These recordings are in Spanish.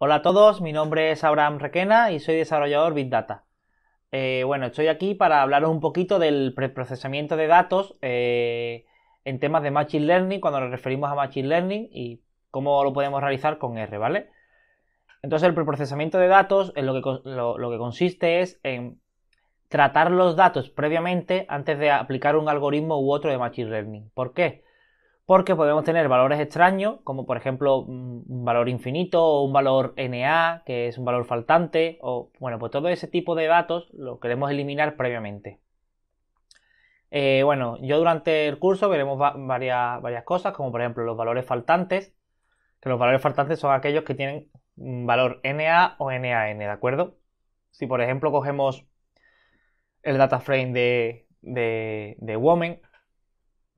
Hola a todos, mi nombre es Abraham Requena y soy desarrollador Big Data. Eh, bueno, estoy aquí para hablaros un poquito del preprocesamiento de datos eh, en temas de Machine Learning, cuando nos referimos a Machine Learning y cómo lo podemos realizar con R, ¿vale? Entonces el preprocesamiento de datos lo, que, lo que consiste es en tratar los datos previamente antes de aplicar un algoritmo u otro de Machine Learning. ¿Por qué? porque podemos tener valores extraños, como por ejemplo mm, un valor infinito o un valor NA, que es un valor faltante, o bueno, pues todo ese tipo de datos lo queremos eliminar previamente. Eh, bueno, yo durante el curso veremos varias, cosas, como por ejemplo los valores faltantes, que los valores faltantes son aquellos que tienen un valor NA o NAN, ¿de acuerdo? Si por ejemplo cogemos el data frame de, de, de Woman,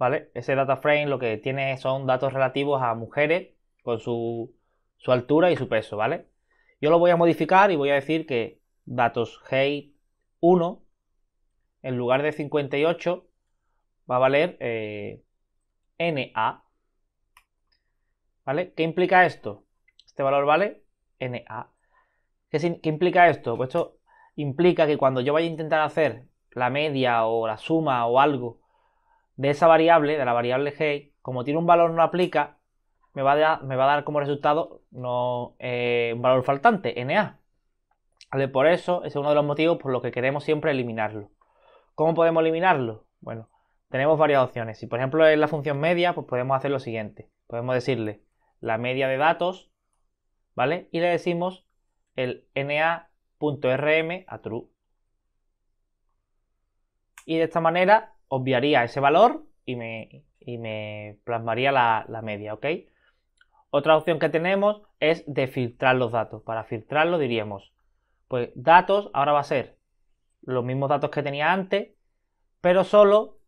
¿vale? Ese data frame lo que tiene son datos relativos a mujeres con su, altura y su peso, ¿vale? Yo lo voy a modificar y voy a decir que datos height 1 en lugar de 58 va a valer eh, NA. ¿Vale? ¿Qué implica esto? Este valor vale NA. ¿Qué, ¿Qué, implica esto? Pues esto implica que cuando yo vaya a intentar hacer la media o la suma o algo de esa variable, de la variable g, como tiene un valor no aplica, me va a dar, me va a dar como resultado no, eh, un valor faltante, NA. Por eso es uno de los motivos por los que queremos siempre eliminarlo. ¿Cómo podemos eliminarlo? Bueno, tenemos varias opciones. Si por ejemplo es la función media, pues podemos hacer lo siguiente. Podemos decirle la media de datos, ¿vale? Y le decimos el na.rm a true. Y de esta manera obviaría ese valor y me, me plasmaría la, la, media, ¿ok? Otra opción que tenemos es de filtrar los datos. Para filtrarlo diríamos, pues datos ahora va a ser los mismos datos que tenía antes, pero solo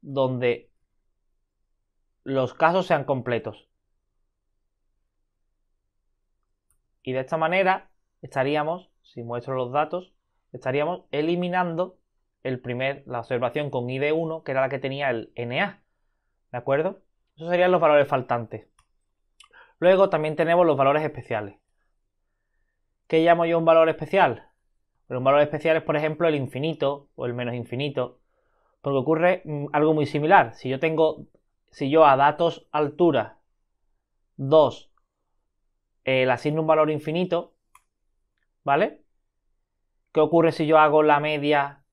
donde los casos sean completos. Y de esta manera estaríamos, si muestro los datos, estaríamos eliminando el primer, la observación con ID1, que era la que tenía el NA. ¿De acuerdo? Esos serían los valores faltantes. Luego también tenemos los valores especiales. ¿Qué llamo yo un valor especial? Pues un valor especial es, por ejemplo, el infinito o el menos infinito. Porque ocurre mm, algo muy similar. Si yo tengo, si yo a datos altura 2 eh, le asigno un valor infinito, ¿vale? ¿Qué ocurre si yo hago la media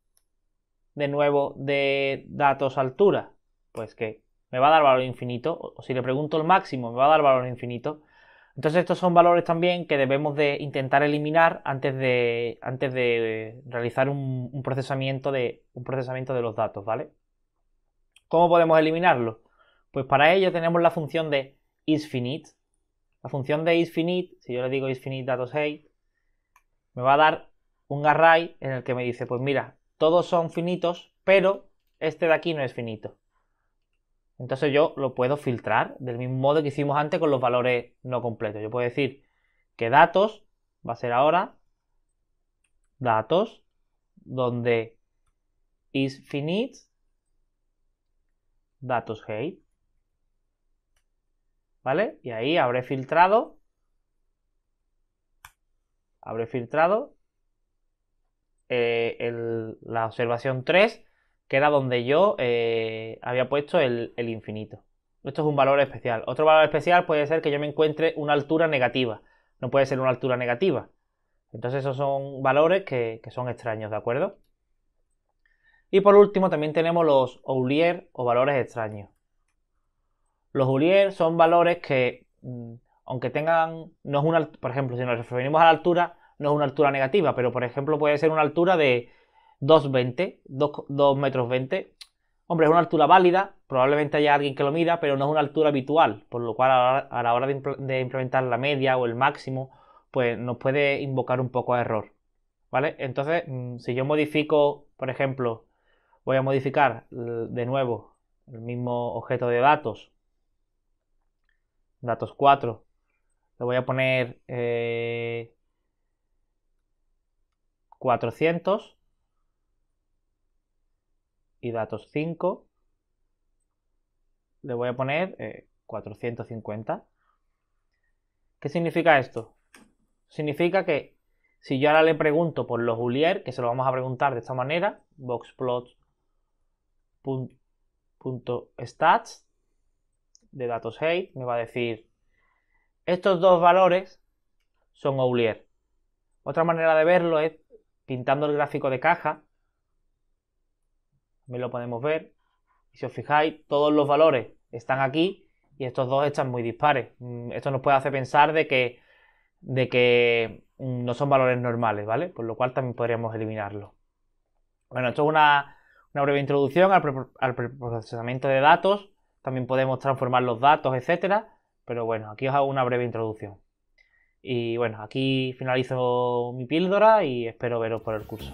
de nuevo de datos altura? Pues que me va a dar valor infinito, o si le pregunto el máximo, me va a dar valor infinito. Entonces estos son valores también que debemos de intentar eliminar antes de, antes de eh, realizar un, procesamiento de, un procesamiento de los datos, ¿vale? ¿Cómo podemos eliminarlo? Pues para ello tenemos la función de isFinite. La función de isFinite, si yo le digo isFinite datos height me va a dar un array en el que me dice, pues mira, todos son finitos, pero este de aquí no es finito. Entonces yo lo puedo filtrar del mismo modo que hicimos antes con los valores no completos. Yo puedo decir que datos va a ser ahora datos donde is finite datos hate. ¿Vale? Y ahí habré filtrado. Habré filtrado eh, la observación 3, que era donde yo eh, había puesto el, infinito. Esto es un valor especial. Otro valor especial puede ser que yo me encuentre una altura negativa. No puede ser una altura negativa. Entonces esos son valores que, son extraños, ¿de acuerdo? Y por último también tenemos los Oulier o valores extraños. Los Oulier son valores que, mm, aunque tengan, no es por ejemplo, si nos referimos a la altura, no es una altura negativa, pero por ejemplo puede ser una altura de 2,20, 2, metros 20. Hombre, es una altura válida, probablemente haya alguien que lo mida, pero no es una altura habitual, por lo cual a la hora, de, implementar la media o el máximo, pues nos puede invocar un poco a error. ¿Vale? Entonces, mm, si yo modifico, por ejemplo, voy a modificar de nuevo el mismo objeto de datos, datos 4, le voy a poner eh, 400 y datos 5 le voy a poner 450. Eh, ¿Qué significa esto? Significa que si yo ahora le pregunto por los ulier que se lo vamos a preguntar de esta manera, boxplot.stats de datos height, me va a decir estos dos valores son Oulier. Otra manera de verlo es pintando el gráfico de caja, también lo podemos ver, y si os fijáis, todos los valores están aquí y estos dos están muy dispares. Mm, esto nos puede hacer pensar de que, de que mm, no son valores normales, ¿vale? Por lo cual también podríamos eliminarlo. Bueno, esto es una, breve introducción al, procesamiento de datos. También podemos transformar los datos, etcétera. Pero bueno, aquí os hago una breve introducción. Y bueno, aquí finalizo mi píldora y espero veros por el curso.